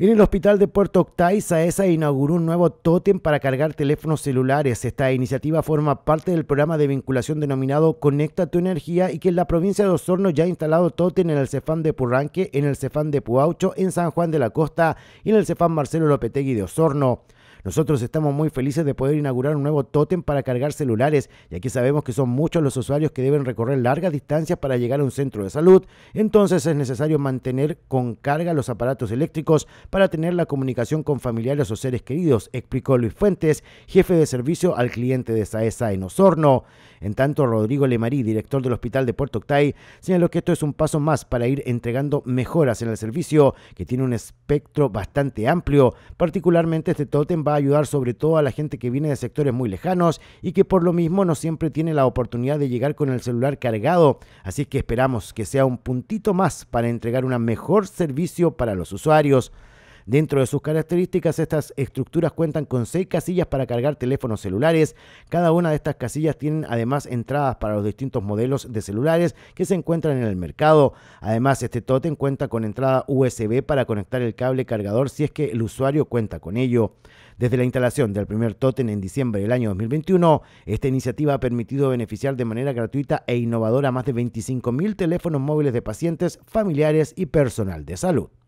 En el hospital de Puerto Octay, SAESA inauguró un nuevo tótem para cargar teléfonos celulares. Esta iniciativa forma parte del programa de vinculación denominado Conecta tu Energía y que en la provincia de Osorno ya ha instalado tótem en el Cefán de Purranque, en el Cefán de Puaucho, en San Juan de la Costa y en el Cefán Marcelo Lopetegui de Osorno. Nosotros estamos muy felices de poder inaugurar un nuevo tótem para cargar celulares, ya que sabemos que son muchos los usuarios que deben recorrer largas distancias para llegar a un centro de salud. Entonces es necesario mantener con carga los aparatos eléctricos para tener la comunicación con familiares o seres queridos, explicó Luis Fuentes, jefe de servicio al cliente de SAESA en Osorno. En tanto, Rodrigo Lemarí, director del Hospital de Puerto Octay, señaló que esto es un paso más para ir entregando mejoras en el servicio, que tiene un espectro bastante amplio. Particularmente este tótem va a ayudar sobre todo a la gente que viene de sectores muy lejanos y que por lo mismo no siempre tiene la oportunidad de llegar con el celular cargado. Así que esperamos que sea un puntito más para entregar un mejor servicio para los usuarios. Dentro de sus características, estas estructuras cuentan con seis casillas para cargar teléfonos celulares. Cada una de estas casillas tiene además entradas para los distintos modelos de celulares que se encuentran en el mercado. Además, este tótem cuenta con entrada USB para conectar el cable cargador si es que el usuario cuenta con ello. Desde la instalación del primer tótem en diciembre del año 2021, esta iniciativa ha permitido beneficiar de manera gratuita e innovadora a más de 25.000 teléfonos móviles de pacientes, familiares y personal de salud.